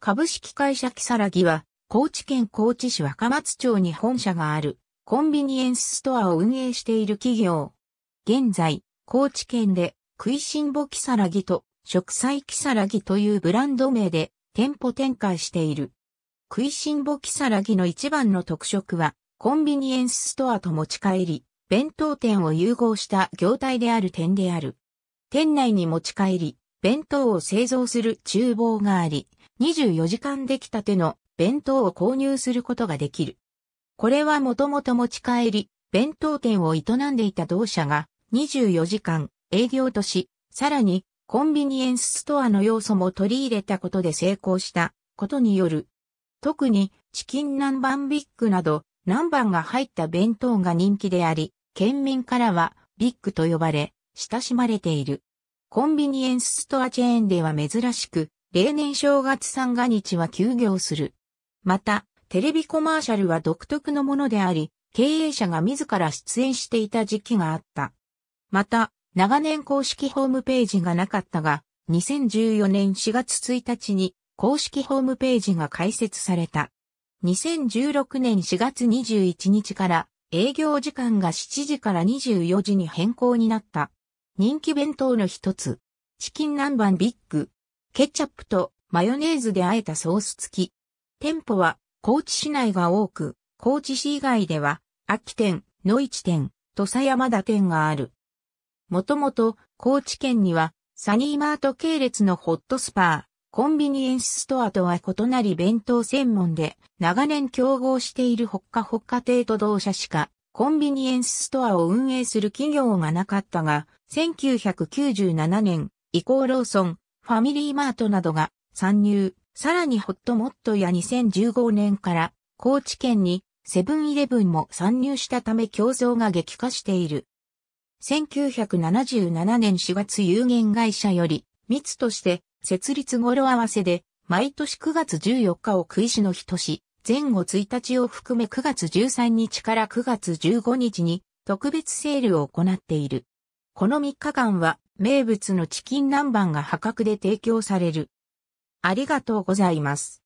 株式会社キサラギは、高知県高知市若松町に本社がある、コンビニエンスストアを運営している企業。現在、高知県で、食いしんぼキサラギと、食材サラギというブランド名で、店舗展開している。食いしんぼキサラギの一番の特色は、コンビニエンスストアと持ち帰り、弁当店を融合した業態である点である。店内に持ち帰り、弁当を製造する厨房があり、24時間できたての弁当を購入することができる。これはもともと持ち帰り、弁当店を営んでいた同社が24時間営業とし、さらにコンビニエンスストアの要素も取り入れたことで成功したことによる。特にチキン南蛮ビッグなど南蛮が入った弁当が人気であり、県民からはビッグと呼ばれ、親しまれている。コンビニエンスストアチェーンでは珍しく、例年正月三が日は休業する。また、テレビコマーシャルは独特のものであり、経営者が自ら出演していた時期があった。また、長年公式ホームページがなかったが、2014年4月1日に公式ホームページが開設された。2016年4月21日から営業時間が7時から24時に変更になった。人気弁当の一つ、チキン南蛮ビッグ、ケチャップとマヨネーズで和えたソース付き。店舗は高知市内が多く、高知市以外では、秋店、野市店、土佐山田店がある。もともと、高知県には、サニーマート系列のホットスパー、コンビニエンスストアとは異なり弁当専門で、長年競合しているほっかほっか亭と同社しか、コンビニエンスストアを運営する企業がなかったが、1997年、イコーローソン、ファミリーマートなどが参入、さらにホットモットや2015年から高知県にセブンイレブンも参入したため競争が激化している。1977年4月有限会社より密として設立語呂合わせで毎年9月14日を食いしの日とし、前後1日を含め9月13日から9月15日に特別セールを行っている。この3日間は名物のチキン南蛮が破格で提供される。ありがとうございます。